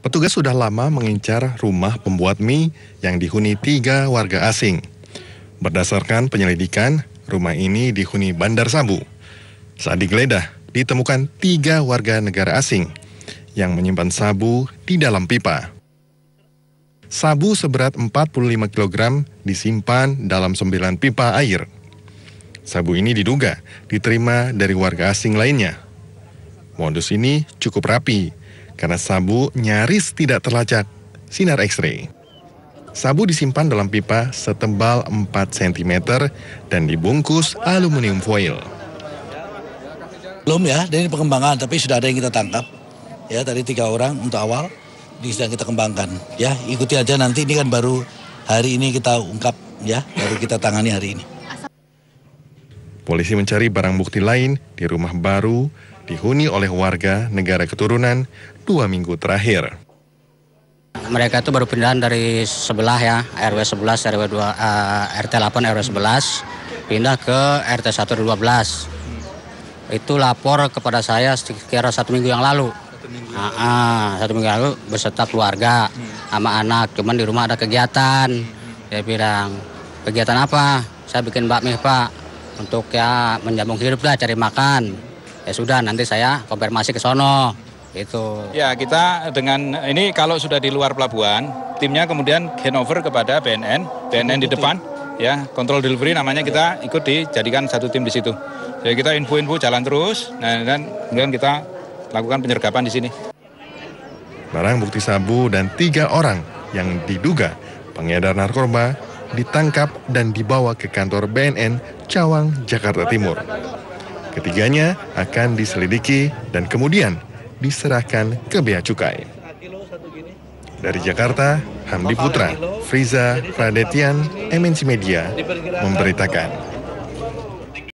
Petugas sudah lama mengincar rumah pembuat mie yang dihuni tiga warga asing. Berdasarkan penyelidikan, rumah ini dihuni Bandar Sabu. Saat digeledah, ditemukan tiga warga negara asing yang menyimpan sabu di dalam pipa. Sabu seberat 45 kg disimpan dalam sembilan pipa air. Sabu ini diduga diterima dari warga asing lainnya. Modus ini cukup rapi karena sabu nyaris tidak terlacak sinar X-ray. Sabu disimpan dalam pipa setebal 4 cm dan dibungkus aluminium foil. Belum ya, ini perkembangan, tapi sudah ada yang kita tangkap. Ya, tadi tiga orang untuk awal, ini sedang kita kembangkan. Ya, ikuti aja nanti, ini kan baru hari ini kita ungkap, ya, baru kita tangani hari ini. Polisi mencari barang bukti lain di rumah baru dihuni oleh warga negara keturunan dua minggu terakhir. Mereka itu baru pindahan dari sebelah ya, RW 11, RW 2, uh, RT 8, RW 11, pindah ke RT 1 12. Itu lapor kepada saya sekitar satu minggu yang lalu. Satu minggu, uh, uh, satu minggu lalu beserta keluarga hmm. sama anak, cuman di rumah ada kegiatan. Dia bilang, kegiatan apa? Saya bikin bakmi pak untuk ya menjambung hidup lah cari makan. Ya sudah nanti saya konfirmasi ke sono itu. Ya kita dengan ini kalau sudah di luar pelabuhan, timnya kemudian handover kepada BNN, BNN di depan, ya kontrol delivery namanya kita ikut dijadikan satu tim di situ. Jadi kita info-info jalan terus, nah dan kemudian kita lakukan penyergapan di sini. Barang bukti sabu dan tiga orang yang diduga pengedar narkoba ditangkap dan dibawa ke kantor BNN Cawang, Jakarta Timur. Ketiganya akan diselidiki dan kemudian diserahkan ke Bea Cukai. Dari Jakarta, Hamdi Putra, Friza Pradetian, MNC Media, memberitakan.